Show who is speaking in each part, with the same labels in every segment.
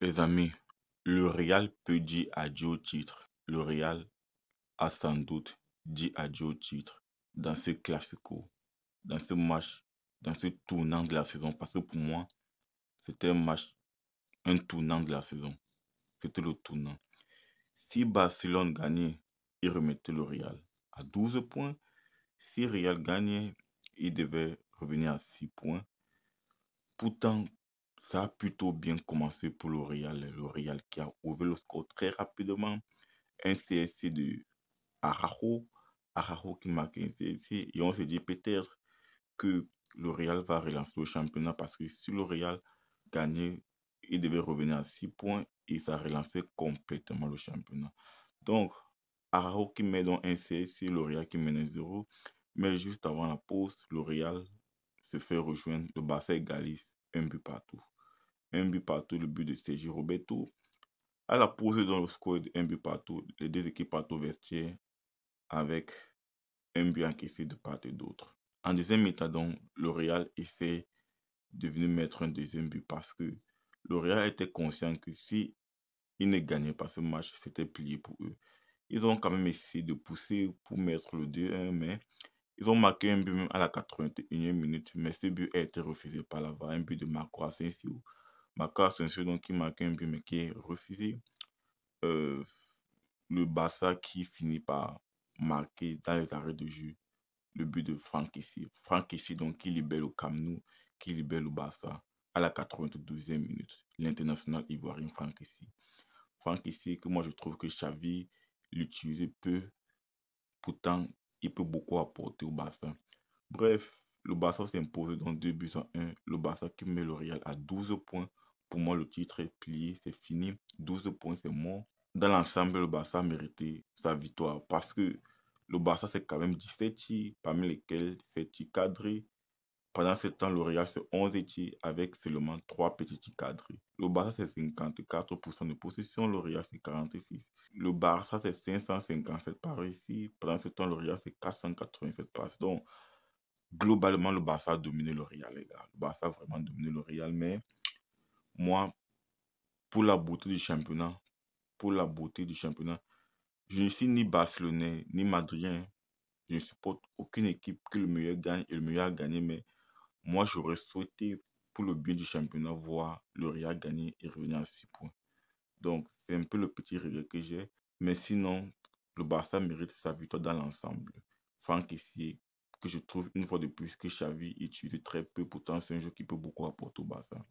Speaker 1: Les amis, le Real peut dire adieu au titre. Le Real a sans doute dit adieu au titre dans ce classico, dans ce match, dans ce tournant de la saison. Parce que pour moi, c'était un match, un tournant de la saison. C'était le tournant. Si Barcelone gagnait, il remettait le Real à 12 points. Si Real gagnait, il devait revenir à 6 points. Pourtant, ça a plutôt bien commencé pour L'Oréal. L'Oréal qui a ouvert le score très rapidement. Un CSC de Araujo. Araujo qui marque un CSC. Et on s'est dit peut-être que L'Oréal va relancer le championnat parce que si L'Oréal gagnait, il devait revenir à 6 points et ça relançait complètement le championnat. Donc, Araujo qui met dans un CSC, L'Oréal qui mène 0. Mais juste avant la pause, L'Oréal se fait rejoindre le Basset Galice un but partout un but partout, le but de Sergi Roberto. À la pause dans le score un but partout, les deux équipes partout au avec un but encaissé de part et d'autre. En deuxième état, donc, le Real essaie de venir mettre un deuxième but parce que le Real était conscient que si il ne gagnait pas ce match, c'était plié pour eux. Ils ont quand même essayé de pousser pour mettre le 2-1, mais ils ont marqué un but même à la 81e minute, mais ce but a été refusé par la un but de Marco Asensio. Maka Asensio donc qui marque un but mais qui est refusé. Euh, le Bassa qui finit par marquer dans les arrêts de jeu le but de Franck ici. Franck ici donc qui libère le Camnou, qui libère le Bassa à la 92e minute. L'international ivoirien Franck ici. Franck ici que moi je trouve que Xavi l'utilise peu. Pourtant, il peut beaucoup apporter au Bassa. Bref, le Barça imposé dans deux buts en un. Le Bassa qui met le Real à 12 points pour moi, le titre est plié, c'est fini. 12 points, c'est mort. Dans l'ensemble, le Barça a mérité sa victoire parce que le Barça, c'est quand même 17 tirs, parmi lesquels 7 tirs cadrés. Pendant ce temps, le Real, c'est 11 tirs avec seulement 3 petits tirs cadrés. Le Barça, c'est 54% de possession, le Real, c'est 46%. Le Barça, c'est 557 par ici. Pendant ce temps, le Real, c'est 487 passes. Donc, globalement, le Barça a dominé le Real, les gars. Le Barça a vraiment dominé le Real, mais moi, pour la beauté du championnat, pour la beauté du championnat, je ne suis ni Barcelonais, ni Madrien. Hein. Je ne supporte aucune équipe que le meilleur gagne et le meilleur a gagné, mais moi, j'aurais souhaité, pour le bien du championnat, voir le Real gagner et revenir à 6 points. Donc, c'est un peu le petit regret que j'ai. Mais sinon, le Barça mérite sa victoire dans l'ensemble. Franck ici, que je trouve une fois de plus que Xavi utilise très peu, pourtant c'est un jeu qui peut beaucoup apporter au Barça.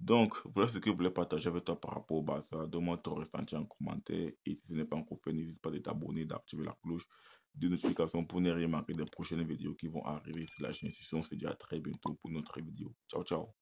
Speaker 1: Donc, voilà ce que je voulais partager avec toi par rapport au Barça. Demande ton ressenti en commentaire. Et si ce n'est pas encore fait, n'hésite pas à t'abonner, d'activer la cloche de notification pour ne rien manquer des prochaines vidéos qui vont arriver sur la chaîne. Si on se dit à très bientôt pour une autre vidéo. Ciao, ciao.